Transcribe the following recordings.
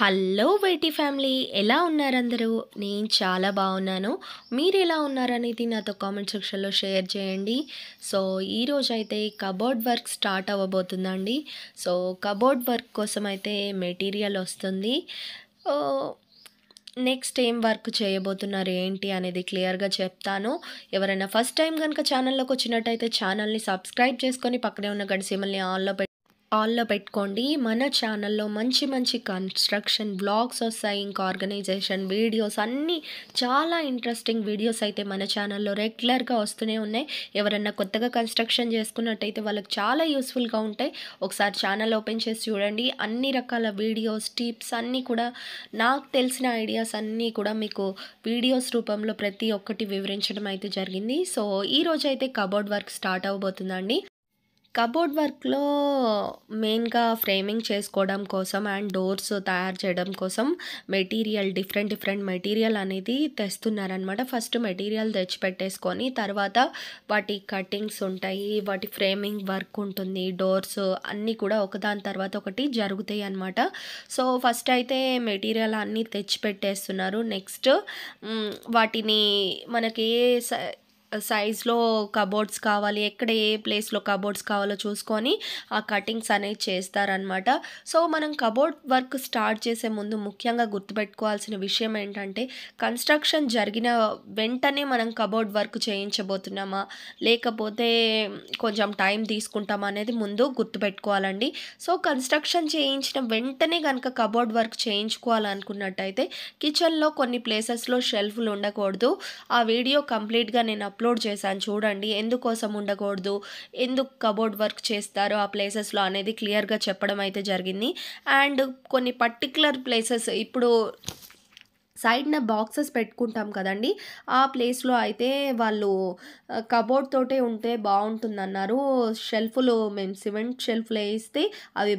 hello YT family ఎలా ఉన్నారందరూ నేను చాలా బాగున్నాను మీరు ఎలా ఉన్నారనేది నాతో కామెంట్ సెక్షన్లో షేర్ చేయండి సో ఈరోజు అయితే కబోర్డ్ వర్క్ స్టార్ట్ అవ్వబోతుందండి సో కబోర్డ్ వర్క్ కోసం అయితే మెటీరియల్ వస్తుంది నెక్స్ట్ ఏం వర్క్ చేయబోతున్నారు ఏంటి అనేది క్లియర్గా చెప్తాను ఎవరైనా ఫస్ట్ టైం కనుక ఛానల్లోకి వచ్చినట్టయితే ఛానల్ని సబ్స్క్రైబ్ చేసుకొని పక్కనే ఉన్న గడిసీమల్ని ఆన్లో పెట్టి ఆల్లో పెట్టుకోండి మన ఛానల్లో మంచి మంచి కన్స్ట్రక్షన్ బ్లాగ్స్ వస్తాయి ఇంకా ఆర్గనైజేషన్ వీడియోస్ అన్నీ చాలా ఇంట్రెస్టింగ్ వీడియోస్ అయితే మన ఛానల్లో రెగ్యులర్గా వస్తూనే ఉన్నాయి ఎవరన్నా కొత్తగా కన్స్ట్రక్షన్ చేసుకున్నట్టయితే వాళ్ళకి చాలా యూస్ఫుల్గా ఉంటాయి ఒకసారి ఛానల్ ఓపెన్ చేసి చూడండి అన్ని రకాల వీడియోస్ టిప్స్ అన్నీ కూడా నాకు తెలిసిన ఐడియాస్ అన్నీ కూడా మీకు వీడియోస్ రూపంలో ప్రతి ఒక్కటి వివరించడం అయితే జరిగింది సో ఈరోజు అయితే కబోర్డ్ వర్క్ స్టార్ట్ అవ్వబోతుందండి కబోర్డ్ వర్క్లో మెయిన్గా ఫ్రేమింగ్ చేసుకోవడం కోసం అండ్ డోర్స్ తయారు చేయడం కోసం మెటీరియల్ డిఫరెంట్ డిఫరెంట్ మెటీరియల్ అనేది తెస్తున్నారనమాట ఫస్ట్ మెటీరియల్ తెచ్చిపెట్టేసుకొని తర్వాత వాటి కటింగ్స్ ఉంటాయి వాటి ఫ్రేమింగ్ వర్క్ ఉంటుంది డోర్స్ అన్నీ కూడా ఒకదాని తర్వాత ఒకటి జరుగుతాయి అనమాట సో ఫస్ట్ అయితే మెటీరియల్ అన్నీ తెచ్చిపెట్టేస్తున్నారు నెక్స్ట్ వాటిని మనకి సైజ్లో కబోర్డ్స్ కావాలి ఎక్కడ ఏ ప్లేస్లో కబోర్డ్స్ కావాలో చూసుకొని ఆ కటింగ్స్ అనేవి చేస్తారనమాట సో మనం కబోర్డ్ వర్క్ స్టార్ట్ చేసే ముందు ముఖ్యంగా గుర్తుపెట్టుకోవాల్సిన విషయం ఏంటంటే కన్స్ట్రక్షన్ జరిగిన వెంటనే మనం కబోర్డ్ వర్క్ చేయించబోతున్నామా లేకపోతే కొంచెం టైం తీసుకుంటామా అనేది ముందు గుర్తుపెట్టుకోవాలండి సో కన్స్ట్రక్షన్ చేయించిన వెంటనే కనుక కబోర్డ్ వర్క్ చేయించుకోవాలనుకున్నట్టయితే కిచెన్లో కొన్ని ప్లేసెస్లో షెల్ఫ్లు ఉండకూడదు ఆ వీడియో కంప్లీట్గా నేను అప్లోడ్ చేశాను చూడండి ఎందుకోసం ఉండకూడదు ఎందుకు కబోర్డ్ వర్క్ చేస్తారో ఆ ప్లేసెస్లో అనేది క్లియర్గా చెప్పడం అయితే జరిగింది అండ్ కొన్ని పర్టికులర్ ప్లేసెస్ ఇప్పుడు సైడ్న బాక్సెస్ పెట్టుకుంటాం కదండి ఆ ప్లేస్లో అయితే వాళ్ళు కబోర్డ్ తోటే ఉంటే బాగుంటుందన్నారు షెల్ఫ్లు మేము సిమెంట్ షెల్ఫ్లో వేస్తే అవి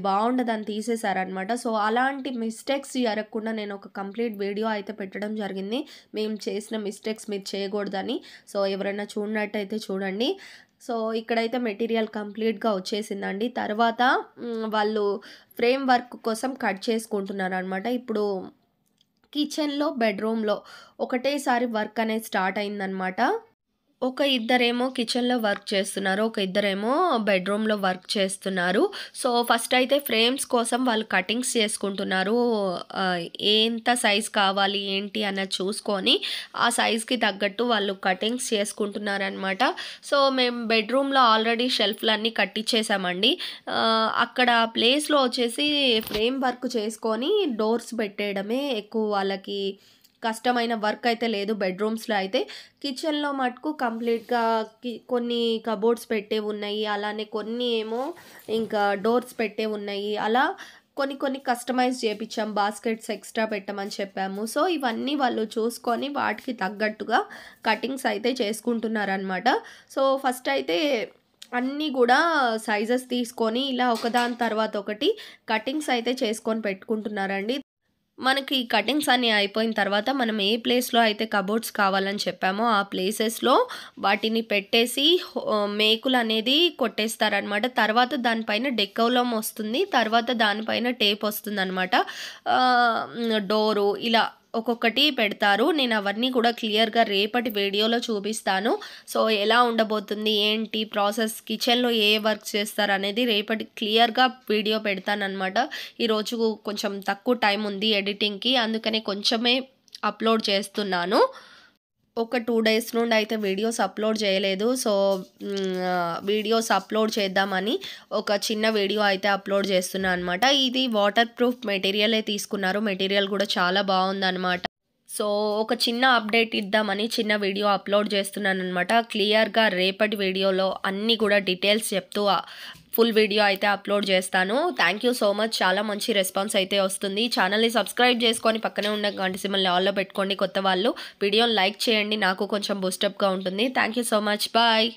అని తీసేశారనమాట సో అలాంటి మిస్టేక్స్ జరగకుండా నేను ఒక కంప్లీట్ వీడియో అయితే పెట్టడం జరిగింది మేము చేసిన మిస్టేక్స్ మీరు చేయకూడదని సో ఎవరైనా చూడనట్టయితే చూడండి సో ఇక్కడైతే మెటీరియల్ కంప్లీట్గా వచ్చేసిందండి తర్వాత వాళ్ళు ఫ్రేమ్ వర్క్ కోసం కట్ చేసుకుంటున్నారు అనమాట ఇప్పుడు కిచెన్లో బెడ్రూమ్లో ఒకటేసారి వర్క్ అనేది స్టార్ట్ అయిందనమాట ఒక ఇద్దరేమో కిచెన్లో వర్క్ చేస్తున్నారు ఒక ఇద్దరేమో బెడ్రూమ్లో వర్క్ చేస్తున్నారు సో ఫస్ట్ అయితే ఫ్రేమ్స్ కోసం వాళ్ళు కటింగ్స్ చేసుకుంటున్నారు ఎంత సైజ్ కావాలి ఏంటి అన్నది చూసుకొని ఆ సైజ్కి తగ్గట్టు వాళ్ళు కటింగ్స్ చేసుకుంటున్నారనమాట సో మేము బెడ్రూమ్లో ఆల్రెడీ షెల్ఫ్లన్నీ కట్టించేసామండి అక్కడ ప్లేస్లో వచ్చేసి ఫ్రేమ్ వర్క్ చేసుకొని డోర్స్ పెట్టేయడమే ఎక్కువ వాళ్ళకి కష్టమైన వర్క్ అయితే లేదు బెడ్రూమ్స్లో అయితే కిచెన్లో మటుకు కంప్లీట్గా కొన్ని కబోర్డ్స్ పెట్టే ఉన్నాయి అలానే కొన్ని ఏమో ఇంకా డోర్స్ పెట్టే ఉన్నాయి అలా కొన్ని కొన్ని కస్టమైజ్ చేయించాం బాస్కెట్స్ ఎక్స్ట్రా పెట్టమని చెప్పాము సో ఇవన్నీ వాళ్ళు చూసుకొని వాటికి తగ్గట్టుగా కటింగ్స్ అయితే చేసుకుంటున్నారనమాట సో ఫస్ట్ అయితే అన్నీ కూడా సైజెస్ తీసుకొని ఇలా ఒకదాని తర్వాత ఒకటి కటింగ్స్ అయితే చేసుకొని పెట్టుకుంటున్నారండి మనకి ఈ కటింగ్స్ అన్నీ అయిపోయిన తర్వాత మనం ఏ ప్లేస్లో అయితే కబోర్డ్స్ కావాలని చెప్పామో ఆ ప్లేసెస్లో వాటిని పెట్టేసి మేకులు అనేది కొట్టేస్తారనమాట తర్వాత దానిపైన డెక్కౌలం వస్తుంది తర్వాత దానిపైన టేప్ వస్తుంది అనమాట డోరు ఇలా ఒక్కొక్కటి పెడతారు నేను అవన్నీ కూడా క్లియర్గా రేపటి వీడియోలో చూపిస్తాను సో ఎలా ఉండబోతుంది ఏంటి ప్రాసెస్ కిచెన్లో ఏ వర్క్ చేస్తారు అనేది రేపటి క్లియర్గా వీడియో అనమాట ఈరోజు కొంచెం తక్కువ టైం ఉంది ఎడిటింగ్కి అందుకనే కొంచెమే అప్లోడ్ చేస్తున్నాను ఒక టూ డేస్ నుండి అయితే వీడియోస్ అప్లోడ్ చేయలేదు సో వీడియోస్ అప్లోడ్ చేద్దామని ఒక చిన్న వీడియో అయితే అప్లోడ్ చేస్తున్నా అనమాట ఇది వాటర్ ప్రూఫ్ మెటీరియలే తీసుకున్నారు మెటీరియల్ కూడా చాలా బాగుందనమాట సో ఒక చిన్న అప్డేట్ ఇద్దామని చిన్న వీడియో అప్లోడ్ చేస్తున్నాను అనమాట క్లియర్గా రేపటి వీడియోలో అన్నీ కూడా డీటెయిల్స్ చెప్తూ ఫుల్ వీడియో అయితే అప్లోడ్ చేస్తాను థ్యాంక్ యూ సో మచ్ చాలా మంచి రెస్పాన్స్ అయితే వస్తుంది ఛానల్ని సబ్స్క్రైబ్ చేసుకొని పక్కనే ఉన్న గంట సిమ్మల్ని ఆల్లో పెట్టుకోండి కొత్త వాళ్ళు వీడియోని లైక్ చేయండి నాకు కొంచెం బూస్టప్గా ఉంటుంది థ్యాంక్ సో మచ్ బాయ్